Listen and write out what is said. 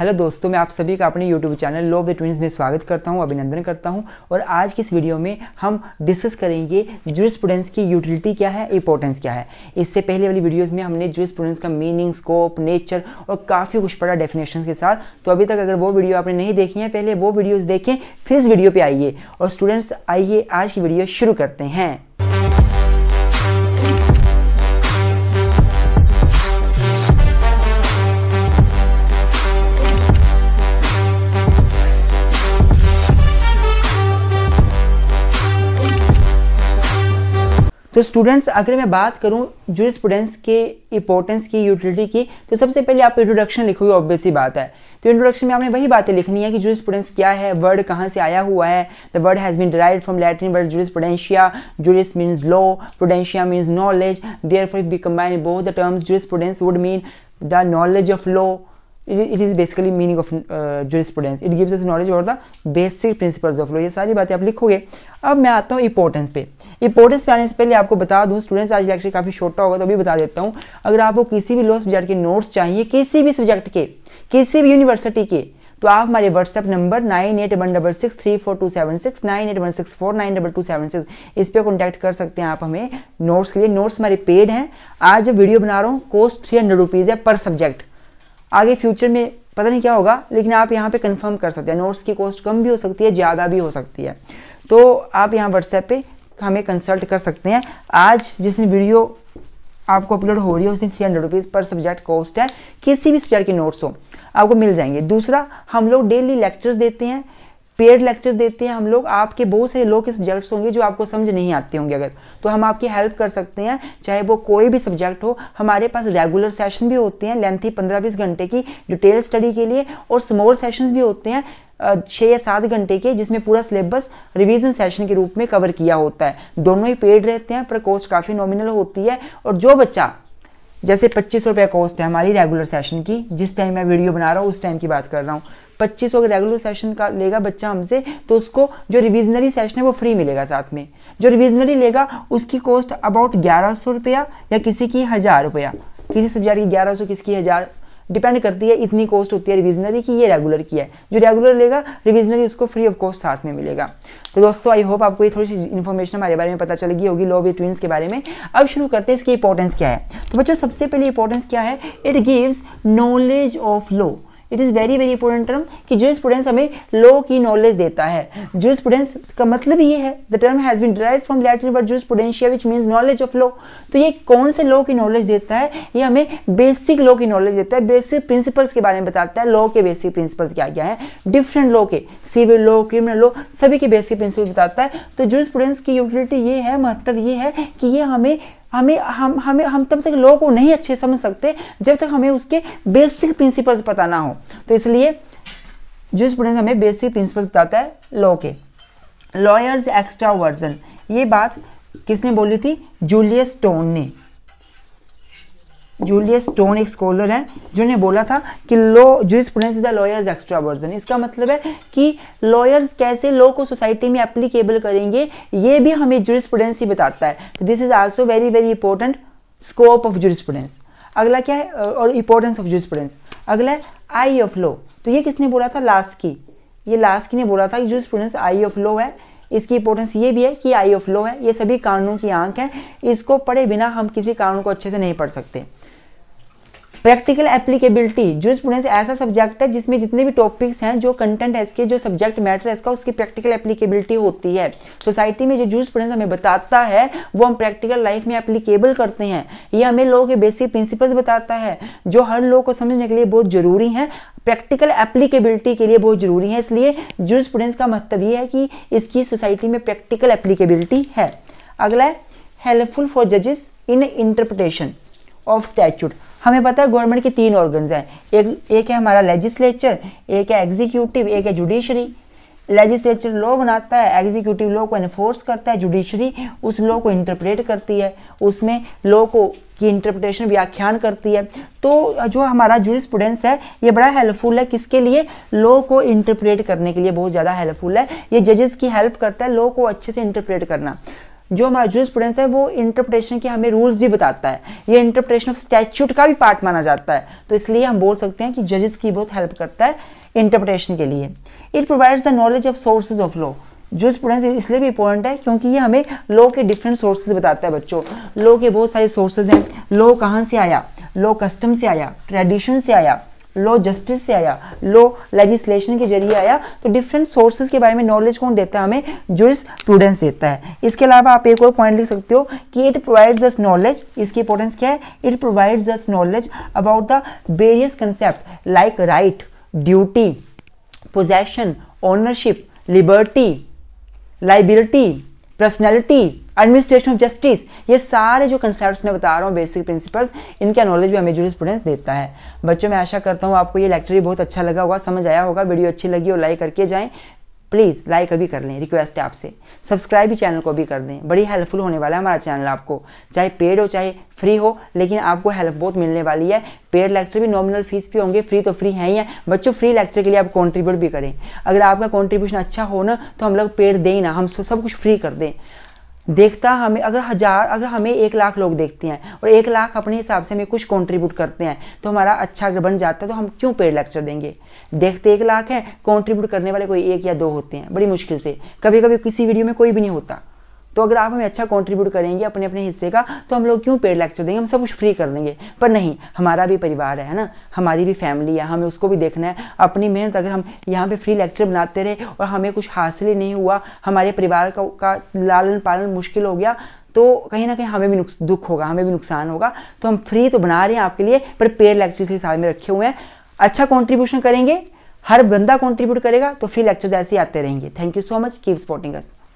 hello दोस्तों मैं आप सभी का अपने यूट्यूब चैनल लो द ट्विंस में स्वागत करता हूं अभिनंदन करता हूं और आज की इस वीडियो में हम डिस्कस करेंगे जूरिस्प्रूडेंस की यूटिलिटी क्या है इंपॉर्टेंस क्या है इससे पहले वाली वीडियोस में हमने जूरिस्प्रूडेंस का मीनिंग स्कोप नेचर और काफ़ी कुछ पड़ा डेफिनेशन के साथ तो अभी तक अगर वो वीडियो आपने नहीं देखी है पहले वो वीडियोज़ देखें फिर इस वीडियो पर आइए और स्टूडेंट्स आइए आज की वीडियो शुरू करते हैं तो स्टूडेंट्स अगर मैं बात करूँ जूरिस्प्रूडेंस के इंपॉर्टेंस की यूटिलिटी की तो सबसे पहले आप इंट्रोडक्शन लिखोगे ऑब्वियस ही बात है तो इंट्रोडक्शन में आपने वही बातें लिखनी है कि जूरिस्प्रूडेंस क्या है वर्ड कहाँ से आया हुआ है the word has been derive from Latin word prudentia juris means law prudentia means knowledge therefore be combine both the terms jurisprudence would mean the knowledge of law it is basically meaning of jurisprudence it gives us knowledge और the basic principles of law ये सारी बातें आप लिखोगे अब मैं आता हूँ इंपॉर्टेंस पे इंपोर्टेंस में आने से पहले आपको बता दूं स्टूडेंट्स आज लेक्चर काफ़ी छोटा होगा तो अभी बता देता हूँ अगर आपको किसी भी लो सब्जेक्ट के नोट्स चाहिए किसी भी सब्जेक्ट के किसी भी यूनिवर्सिटी के तो आप हमारे WhatsApp number nine eight one double six three four two seven six nine eight one six four nine double two seven six इस पर कॉन्टैक्ट कर सकते हैं आप हमें नोट्स के लिए नोट्स हमारे पेड हैं आज वीडियो बना रहा हूँ कोस्ट थ्री हंड्रेड रुपीज़ है पर सब्जेक्ट आगे फ्यूचर में पता नहीं क्या होगा लेकिन आप यहाँ पे कंफर्म कर सकते हैं नोट्स की कॉस्ट कम भी हो सकती है ज़्यादा भी हो सकती है तो आप यहाँ व्हाट्सएप पे हमें कंसल्ट कर सकते हैं आज जिस दिन वीडियो आपको अपलोड हो रही है उस दिन थ्री हंड्रेड रुपीज़ पर सब्जेक्ट कॉस्ट है किसी भी सब्जेक्ट के नोट्स हो आपको मिल जाएंगे दूसरा हम लोग डेली लेक्चर्स देते हैं पेड लेक्चर्स देते हैं हम लोग आपके बहुत सारे लोग के सब्जेक्ट्स होंगे जो आपको समझ नहीं आते होंगे अगर तो हम आपकी हेल्प कर सकते हैं चाहे वो कोई भी सब्जेक्ट हो हमारे पास रेगुलर सेशन भी होते हैं लेंथी पंद्रह बीस घंटे की डिटेल स्टडी के लिए और स्मॉल सेशंस भी होते हैं छः या सात घंटे के जिसमें पूरा सिलेबस रिवीजन सेशन के रूप में कवर किया होता है दोनों ही पेड रहते हैं पर कॉस्ट काफ़ी नॉमिनल होती है और जो बच्चा जैसे पच्चीस रुपये कॉस्ट है हमारी रेगुलर सेशन की जिस टाइम मैं वीडियो बना रहा हूँ उस टाइम की बात कर रहा हूँ पच्चीस सौ रेगुलर सेशन का लेगा बच्चा हमसे तो उसको जो रिविजनरी सेशन है वो फ्री मिलेगा साथ में जो रिविजनरी लेगा उसकी कॉस्ट अबाउट ग्यारह सौ रुपया या किसी की हज़ार रुपया किसी सब्जेक्ट की ग्यारह सौ किसकी हज़ार डिपेंड करती है इतनी कॉस्ट होती है रिविजनरी की ये रेगुलर की है जो रेगुलर लेगा रिविजनरी उसको फ्री ऑफ कॉस्ट साथ में मिलेगा तो दोस्तों आई होप आपको ये थोड़ी सी इन्फॉर्मेशन हमारे बारे में पता गई होगी लॉ वे के बारे में अब शुरू करते हैं इसकी इंपॉर्टेंस क्या है तो बच्चों सबसे पहले इंपॉर्टेंस क्या है it gives knowledge of law it is very very important term कि जो स्टूडेंट्स हमें लो की नॉलेज देता है जो स्टूडेंट्स का मतलब ये है the term has been drive from Latin word जो स्टूडेंशिया which means knowledge of law तो ये कौन से लो की नॉलेज देता है ये हमें बेसिक लो की नॉलेज देता है बेसिक प्रिंसिपल्स के बारे में बताता है लॉ के बेसिक प्रिंसिपल्स क्या क्या है डिफरेंट लॉ के सिविल लॉ क्रिमिनल लॉ सभी के बेसिक प्रिंसिपल बताता है तो जो स्टूडेंट्स की यूटिलिटी ये है महत्व ये है कि ये हमें हमें हम हमें हम तब तक लॉ को नहीं अच्छे समझ सकते जब तक हमें उसके बेसिक प्रिंसिपल्स पता ना हो तो इसलिए जो स्टूडेंट हमें बेसिक प्रिंसिपल्स बताता है लॉ के लॉयर्स एक्स्ट्रा वर्जन ये बात किसने बोली थी जूलियस स्टोन ने जूलियस स्टोन एक स्कॉलर है जिन्होंने बोला था कि लो jurisprudence is the lawyer's extraversion इसका मतलब है कि लॉयर्स कैसे लॉ को सोसाइटी में एप्लीकेबल करेंगे ये भी हमें जूस प्रूडेंस ही बताता है तो this is also very very important scope of jurisprudence अगला क्या है और इंपॉर्टेंस ऑफ जूस प्रूडेंस अगला है आई ऑफ लॉ तो ये किसने बोला था लास्ट की ये लास्ट की ने बोला था कि jurisprudence eye of law है इसकी इंपॉर्टेंस ये भी है कि आई ऑफ लॉ है ये सभी कानून की आंख है इसको पढ़े बिना हम किसी कानून को अच्छे से नहीं पढ़ सकते प्रैक्टिकल एप्लीकेबिलिटी जूसप्रूडेंस ऐसा सब्जेक्ट है जिसमें जितने भी टॉपिक्स हैं जो कंटेंट है इसके जो सब्जेक्ट मैटर है इसका उसकी प्रैक्टिकल एप्लीकेबिलिटी होती है सोसाइटी में जो जूसप्रूडेंस हमें बताता है वो हम प्रैक्टिकल लाइफ में एप्लीकेबल करते हैं ये हमें लोगों के बेसिक प्रिंसिपल्स बताता है जो हर लोग को समझने के लिए बहुत जरूरी है प्रैक्टिकल एप्लीकेबिलिटी के लिए बहुत जरूरी है इसलिए जूसप्रूडेंस का मतलब ये है कि इसकी सोसाइटी में प्रैक्टिकल एप्लीकेबिलिटी है अगला हेल्पफुल फॉर जजेस इन इंटरप्रिटेशन ऑफ स्टैचूट हमें पता है गवर्नमेंट के तीन ऑर्गन्स हैं एक एक है हमारा लेजिस्लेचर एक है एग्जीक्यूटिव एक है जुडिशरी लेजिस्लेचर लॉ बनाता है एग्जीक्यूटिव लॉ को इन्फोर्स करता है जुडिशरी उस लॉ को इंटरप्रेट करती है उसमें लॉ को की इंटरप्रिटेशन व्याख्यान करती है तो जो हमारा जुडिस्प्रूडेंस है ये बड़ा हेल्पफुल है किसके लिए लॉ को इंटरप्रेट करने के लिए बहुत ज़्यादा हेल्पफुल है ये जजेस की हेल्प करता है लॉ को अच्छे से इंटरप्रेट करना जो हमारा जूस स्टूडेंट्स है वो इंटरप्रिटेशन के हमें रूल्स भी बताता है ये इंटरप्रिटेशन ऑफ स्टैच्यूट का भी पार्ट माना जाता है तो इसलिए हम बोल सकते हैं कि जजेस की बहुत हेल्प करता है इंटरप्रिटेशन के लिए it provides the knowledge of sources of law जो स्टूडेंट्स इसलिए भी इंपॉर्टेंट है क्योंकि ये हमें लॉ के डिफरेंट सोर्सेज बताता है बच्चों लॉ के बहुत सारे सोर्सेज हैं लॉ कहाँ से आया लॉ कस्टम से आया ट्रेडिशन से आया लॉ जस्टिस से आया लॉ लेजिस्लेशन के जरिए आया तो डिफरेंट सोर्सेज के बारे में नॉलेज कौन देता है हमें इस प्रूडेंस देता है इसके अलावा आप एक और पॉइंट लिख सकते हो कि इट प्रोवाइड्स अस नॉलेज इसकी इंपॉर्टेंस क्या है it provides us knowledge about the various concept like right duty possession ownership liberty liability personality administration of justice ये सारे जो कंसेप्ट मैं बता रहा हूँ बेसिक प्रिंसिपल्स इनका नॉलेज भी हमें जो स्टूडेंट्स देता है बच्चों मैं आशा करता हूँ आपको ये लेक्चर भी बहुत अच्छा लगा होगा समझ आया होगा वीडियो अच्छी लगी हो लाइक करके जाएँ प्लीज़ लाइक अभी कर लें रिक्वेस्ट है आपसे सब्सक्राइब भी चैनल को भी कर दें बड़ी हेल्पफुल होने वाला है हमारा चैनल आपको चाहे पेड हो चाहे फ्री हो लेकिन आपको हेल्प बहुत मिलने वाली है पेड लेक्चर भी नॉमिनल फीस भी होंगे फ्री तो फ्री है ही है बच्चों फ्री लेक्चर के लिए आप कॉन्ट्रीब्यूट भी करें अगर आपका कॉन्ट्रीब्यूशन अच्छा हो ना तो हम लोग पेड दें ना हम सब कुछ फ्री कर दें देखता हमें अगर हज़ार अगर हमें एक लाख लोग देखते हैं और एक लाख अपने हिसाब से हमें कुछ कंट्रीब्यूट करते हैं तो हमारा अच्छा अगर बन जाता है तो हम क्यों पेड लेक्चर देंगे देखते एक लाख है कंट्रीब्यूट करने वाले कोई एक या दो होते हैं बड़ी मुश्किल से कभी कभी किसी वीडियो में कोई भी नहीं होता तो अगर आप हमें अच्छा कंट्रीब्यूट करेंगे अपने अपने हिस्से का तो हम लोग क्यों पेड लेक्चर देंगे हम सब कुछ फ्री कर देंगे पर नहीं हमारा भी परिवार है ना हमारी भी फैमिली है हमें उसको भी देखना है अपनी मेहनत अगर हम यहाँ पे फ्री लेक्चर बनाते रहे और हमें कुछ हासिल ही नहीं हुआ हमारे परिवार का, का लालन पालन मुश्किल हो गया तो कहीं ना कहीं हमें भी दुख होगा हमें भी नुकसान होगा तो हम फ्री तो बना रहे हैं आपके लिए पर पेड लेक्चर के साथ में रखे हुए हैं अच्छा कॉन्ट्रीब्यूशन करेंगे हर बंदा कॉन्ट्रीब्यूट करेगा तो फ्री लेक्चर ऐसे ही आते रहेंगे thank you so much keep supporting us